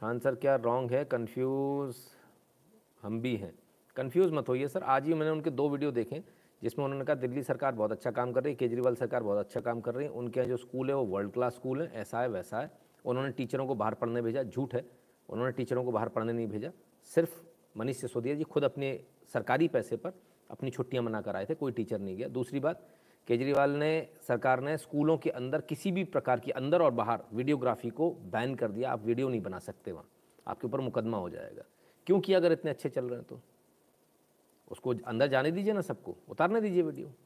तो आंसर क्या रॉन्ग है कंफ्यूज हम भी हैं कंफ्यूज मत होइए सर आज ही मैंने उनके दो वीडियो देखे जिसमें उन्होंने कहा दिल्ली सरकार बहुत अच्छा काम कर रही है केजरीवाल सरकार बहुत अच्छा काम कर रही है उनके यहाँ जो स्कूल है वो वर्ल्ड क्लास स्कूल है ऐसा है वैसा है उन्होंने टीचरों को बाहर पढ़ने भेजा झूठ है उन्होंने टीचरों को बाहर पढ़ने नहीं भेजा सिर्फ मनीष सिसोदिया जी खुद अपने सरकारी पैसे पर अपनी छुट्टियां मना कर आए थे कोई टीचर नहीं गया दूसरी बात केजरीवाल ने सरकार ने स्कूलों के अंदर किसी भी प्रकार की अंदर और बाहर वीडियोग्राफी को बैन कर दिया आप वीडियो नहीं बना सकते वहाँ आपके ऊपर मुकदमा हो जाएगा क्योंकि अगर इतने अच्छे चल रहे हैं तो उसको अंदर जाने दीजिए ना सबको उतारने दीजिए वीडियो